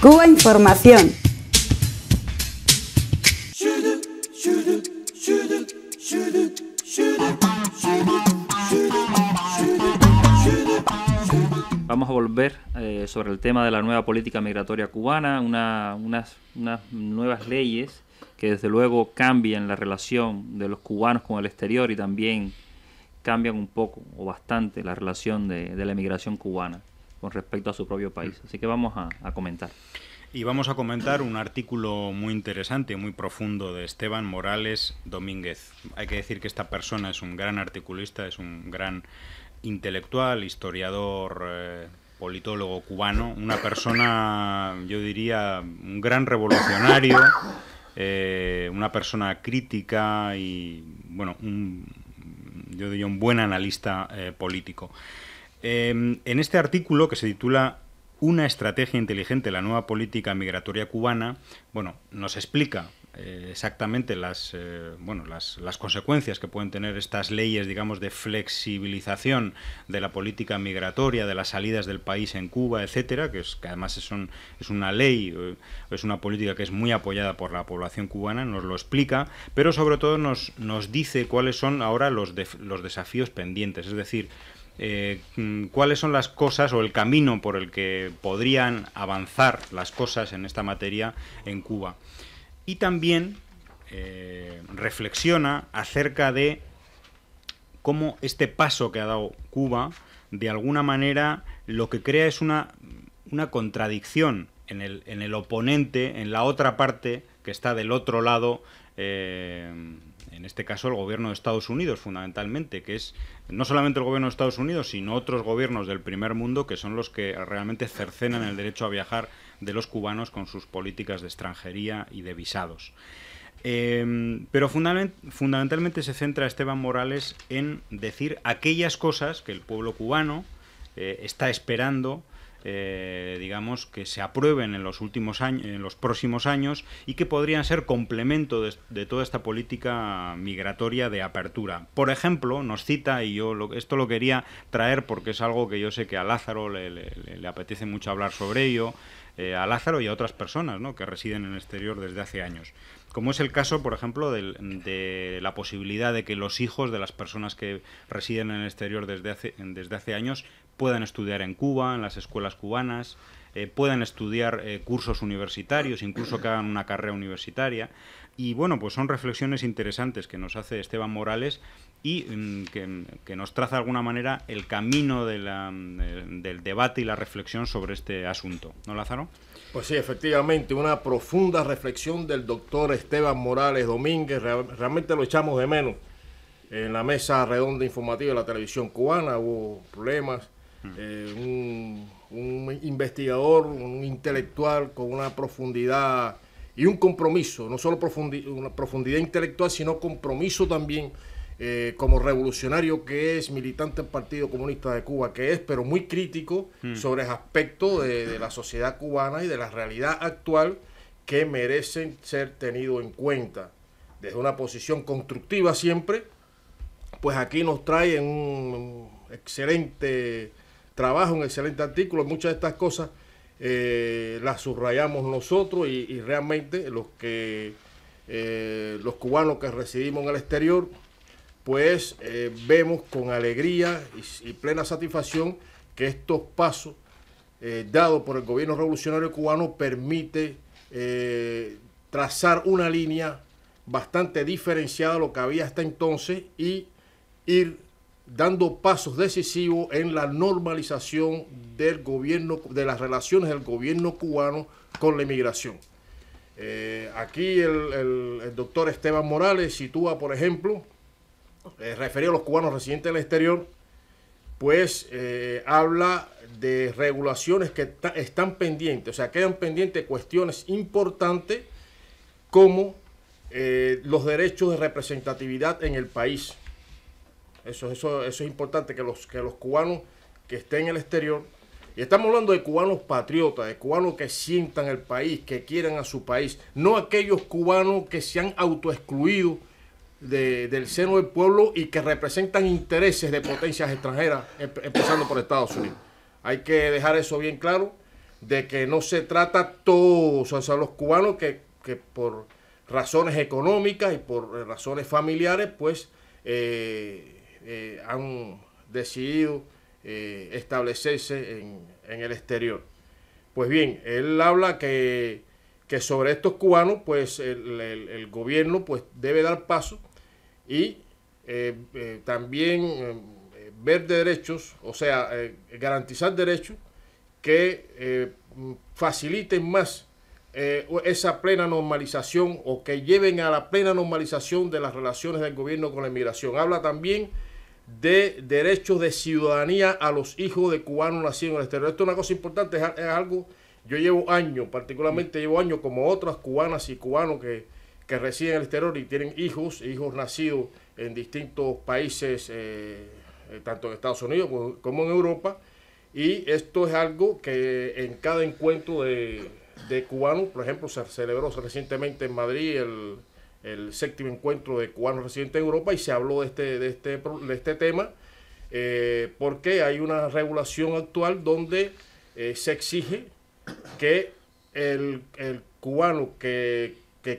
Cuba Información. Vamos a volver eh, sobre el tema de la nueva política migratoria cubana, unas, nuevas leyes que desde luego cambian la relación de los cubanos con el exterior y también cambian un poco o bastante la relación de, de la emigración cubana con respecto a su propio país. Mm. Así que vamos a, comentar. Y vamos a comentar un artículo muy interesante, muy profundo de Esteban Morales Domínguez. Hay que decir que esta persona es un gran articulista, es un gran intelectual, historiador, eh, politólogo cubano, una persona, yo diría, un gran revolucionario, eh, una persona crítica y, bueno, yo diría un buen analista eh, político. Em, en este artículo que se titula Una estrategia inteligente, la nueva política migratoria cubana, bueno, nos explica eh, exactamente las, eh, bueno, las, consecuencias que pueden tener estas leyes, digamos, de flexibilización de la política migratoria, de las salidas del país en Cuba, etcétera, que, además es, una ley, eh, es una política que es muy apoyada por la población cubana, nos lo explica, pero sobre todo nos, dice cuáles son ahora los, los desafíos pendientes, es decir, eh, cuáles son las cosas o el camino por el que podrían avanzar las cosas en esta materia en Cuba. Y también eh, reflexiona acerca de cómo este paso que ha dado Cuba, de alguna manera, lo que crea es una, una contradicción en el, oponente, en la otra parte que está del otro lado eh, en este caso el gobierno de Estados Unidos fundamentalmente, que es no solamente el gobierno de Estados Unidos, sino otros gobiernos del primer mundo que son los que realmente cercenan el derecho a viajar de los cubanos con sus políticas de extranjería y de visados. Em, pero fundamentalmente se centra Esteban Morales en decir aquellas cosas que el pueblo cubano eh, está esperando eh, digamos, que se aprueben en los, últimos años, en los próximos años y que podrían ser complemento de, toda esta política migratoria de apertura. Por ejemplo, nos cita, y yo esto lo quería traer porque es algo que yo sé que a Lázaro le, apetece mucho hablar sobre ello, eh, a Lázaro y a otras personas que residen en el exterior desde hace años como es el caso, por ejemplo, de, la posibilidad de que los hijos de las personas que residen en el exterior desde desde hace años puedan estudiar en Cuba, en las escuelas cubanas, eh, puedan estudiar eh, cursos universitarios, incluso que hagan una carrera universitaria. Y bueno, pues son reflexiones interesantes que nos hace Esteban Morales y mm, que, que, nos traza de alguna manera el camino mm, de del debate y la reflexión sobre este asunto. ¿No, Lázaro? Pues sí, efectivamente, una profunda reflexión del doctor Esteban Morales Domínguez, realmente lo echamos de menos. En la mesa redonda informativa de la televisión cubana hubo problemas eh, un, investigador, un intelectual con una profundidad y un compromiso, no solo una profundidad intelectual, sino compromiso también eh, como revolucionario que es, militante del Partido Comunista de Cuba que es, pero muy crítico mm. sobre aspectos de, la sociedad cubana y de la realidad actual que merecen ser tenido en cuenta. Desde una posición constructiva siempre, pues aquí nos trae un excelente trabajo, un excelente artículo. Muchas de estas cosas eh, las subrayamos nosotros y, realmente los que eh, los cubanos que residimos en el exterior, pues eh, vemos con alegría y, plena satisfacción que estos pasos dados por el gobierno revolucionario cubano permite trazar una línea bastante diferenciada de lo que había hasta entonces y ir dando pasos decisivos en la normalización del gobierno, de las relaciones del gobierno cubano con la inmigración. Eh, aquí el, doctor Esteban Morales sitúa, por ejemplo, eh, referido a los cubanos residentes el exterior, pues eh, habla de regulaciones que están pendientes, o sea, quedan pendientes cuestiones importantes como los derechos de representatividad en el país eso, eso, es importante, que los, que los cubanos que estén en el exterior, y estamos hablando de cubanos patriotas, de cubanos que sientan el país, que quieran a su país, no aquellos cubanos que se han autoexcluido de, del seno del pueblo y que representan intereses de potencias extranjeras, em, empezando por Estados Unidos. Hay que dejar eso bien claro, de que no se trata todos, o sea, los cubanos que, por razones económicas y por razones familiares, pues... Eh, eh, han decidido eh, establecerse en, el exterior. Pues bien, él habla que, sobre estos cubanos, pues el, gobierno pues, debe dar paso y eh, también ver derechos, o sea, garantizar derechos que faciliten más esa plena normalización o que lleven a la plena normalización de las relaciones del gobierno con la inmigración. Habla también de derechos de ciudadanía a los hijos de cubanos nacidos en el exterior. Esto es una cosa importante, es, algo, yo llevo años, particularmente llevo años como otras cubanas y cubanos que, que residen en el exterior y tienen hijos, hijos nacidos en distintos países, eh, eh, tanto en Estados Unidos como, en Europa, y esto es algo que en cada encuentro de, de cubanos, por ejemplo, se celebró recientemente en Madrid el el séptimo encuentro de cubanos residentes en Europa y se habló de este, este, este tema eh, porque hay una regulación actual donde eh, se exige que el, cubano que,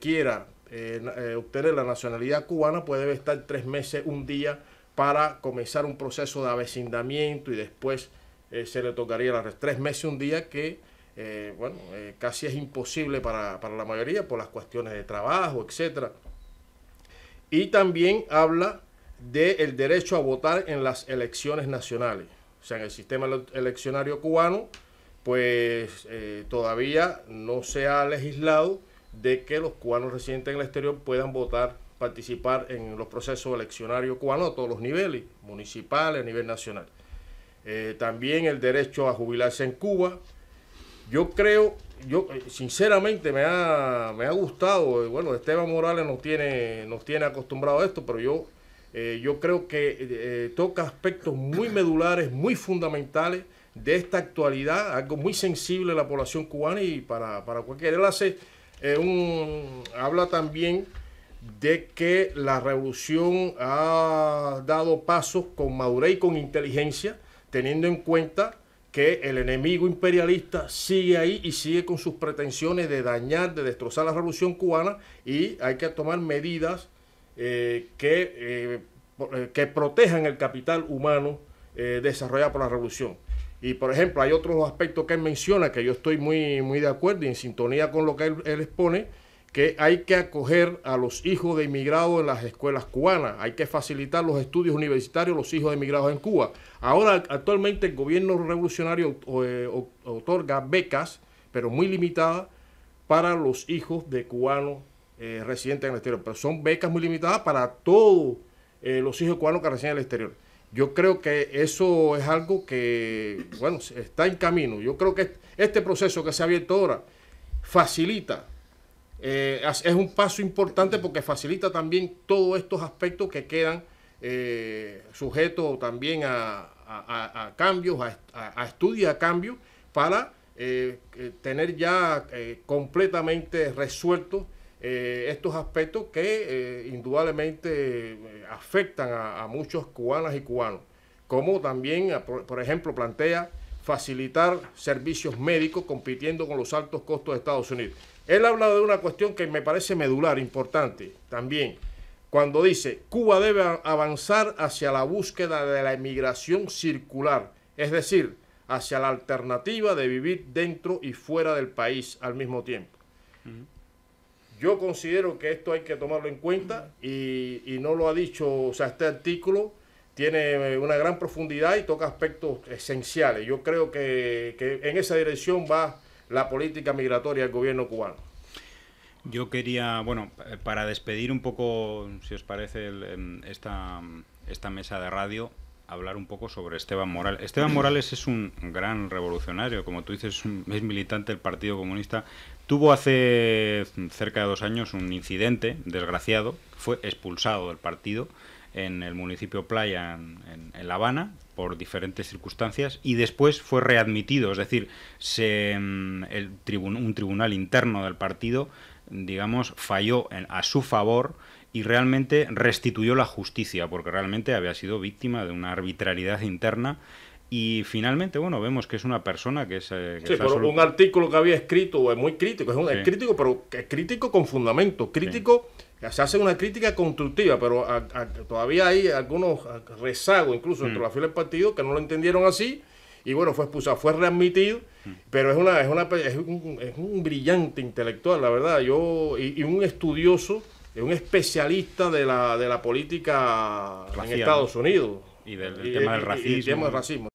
quiera eh, obtener la nacionalidad cubana puede estar tres meses, un día para comenzar un proceso de avecindamiento y después se le tocaría las tres meses, un día que eh, bueno, eh, casi es imposible para, la mayoría por las cuestiones de trabajo, etc. Y también habla del derecho a votar en las elecciones nacionales. O sea, en el sistema eleccionario cubano, pues eh, todavía no se ha legislado de que los cubanos residentes en el exterior puedan votar, participar en los procesos eleccionarios cubanos a todos los niveles, municipales, a nivel nacional. también el derecho a jubilarse en Cuba, yo creo, yo eh, sinceramente me ha, gustado, eh, bueno, Esteban Morales nos tiene, nos tiene acostumbrado a esto, pero yo, eh, yo creo que toca aspectos muy medulares, muy fundamentales de esta actualidad, algo muy sensible a la población cubana y para, para cualquier. Él habla también de que la revolución ha dado pasos con madurez y con inteligencia, teniendo en cuenta que el enemigo imperialista sigue ahí y sigue con sus pretensiones de dañar, de destrozar la revolución cubana y hay que tomar medidas eh, que, eh, que protejan el capital humano eh, desarrollado por la revolución. Y por ejemplo, hay otros aspectos que él menciona que yo estoy muy, muy de acuerdo y en sintonía con lo que él expone que hay que acoger a los hijos de inmigrados en las escuelas cubanas, hay que facilitar los estudios universitarios a los hijos de inmigrados en Cuba. Ahora, actualmente el gobierno revolucionario eh, otorga becas, pero muy limitadas, para los hijos de cubanos eh, residentes en el exterior. Pero son becas muy limitadas para todos eh, los hijos cubanos que residen en el exterior. Yo creo que eso es algo que, bueno, está en camino. Yo creo que este proceso que se ha abierto ahora facilita eh, es un paso importante porque facilita también todos estos aspectos que quedan eh, sujetos también a, cambios, a, a estudios, a cambio, para eh, tener ya completamente resueltos estos aspectos que indudablemente afectan a, muchos cubanas y cubanos. Como también, por ejemplo, plantea facilitar servicios médicos compitiendo con los altos costos de Estados Unidos. Él ha hablado de una cuestión que me parece medular, importante también, cuando dice, Cuba debe avanzar hacia la búsqueda de la emigración circular, es decir, hacia la alternativa de vivir dentro y fuera del país al mismo tiempo. Yo considero que esto hay que tomarlo en cuenta y, no lo ha dicho, o sea, este artículo tiene eh, una gran profundidad y toca aspectos esenciales. Yo creo que en esa dirección va la política migratoria del gobierno cubano. Yo quería, bueno, para despedir un poco, si os parece, em, esta, esta mesa de radio, hablar un poco sobre Esteban Morales. Esteban Morales es un gran revolucionario, como tú dices, es militante del Partido Comunista. Tuvo hace cerca de dos años un incidente desgraciado, fue expulsado del partido en el municipio Playa, en, La Habana, por diferentes circunstancias, y después fue readmitido, es decir, se, mm, el tribun un tribunal interno del partido, digamos, falló a su favor y realmente restituyó la justicia, porque realmente había sido víctima de una arbitrariedad interna. Y finalmente, bueno, vemos que es una persona que es... sí, por un artículo que había escrito, es muy crítico, es, un, crítico, pero es crítico con fundamento, crítico se hace una crítica constructiva, pero todavía hay algunos rezagos, incluso dentro entre la mm. fila del partido, que no lo entendieron así. Y bueno, fue expulsado, fue readmitido, mm. pero es, una, es, una, es, un, es un brillante intelectual, la verdad, yo y, un estudioso, es un especialista de la, de la política en Estados Unidos. Y del, tema del racismo.